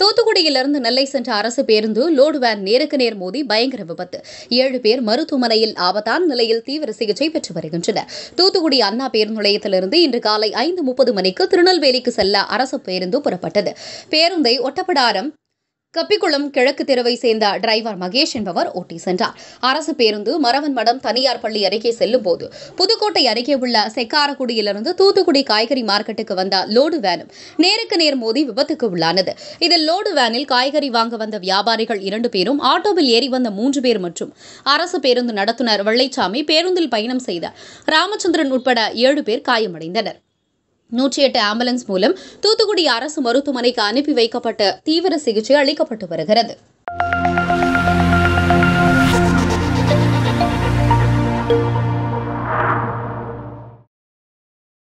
தூத்துக்குடியிலிருந்து நெல்லை சென்ற அரசு பேருந்து லோடு வேன் நேருக்கு நேர் மோதி பயங்கர விபத்து ஏழு பேர் மருத்துவமனையில் ஆபத்தான நிலையில் தீவிர சிகிச்சை பெற்று வருகின்றனர் தூத்துக்குடி அண்ணா பேருந்து நிலையத்திலிருந்து இன்று காலை ஐந்து முப்பது மணிக்கு திருநெல்வேலிக்கு செல்ல அரசு பேருந்து புறப்பட்டது பேருந்தை ஒட்டப்படாரம் கப்பிக்குளம் கிழக்கு தெருவை சேர்ந்த டிரைவர் மகேஷ் என்பவர் ஓட்டி சென்றார் அரசு பேருந்து மரவன் மடம் தனியார் பள்ளி அருகே செல்லும் போது புதுக்கோட்டை அருகே உள்ள செக்காரக்குடியிலிருந்து தூத்துக்குடி காய்கறி மார்க்கெட்டுக்கு வந்த லோடு வேனும் நேருக்கு நேர் மோதி விபத்துக்கு உள்ளானது இதில் லோடு வேனில் காய்கறி வாங்க வந்த வியாபாரிகள் இரண்டு பேரும் ஆட்டோவில் ஏறி வந்த மூன்று பேர் மற்றும் அரசு பேருந்து நடத்துனர் வெள்ளைச்சாமி பேருந்தில் பயணம் செய்த ராமச்சந்திரன் உட்பட ஏழு பேர் காயமடைந்தனர் நூற்றி எட்டு ஆம்புலன்ஸ் மூலம் தூத்துக்குடி அரசு மருத்துவமனைக்கு அனுப்பி வைக்கப்பட்டு தீவிர சிகிச்சை அளிக்கப்பட்டு வருகிறது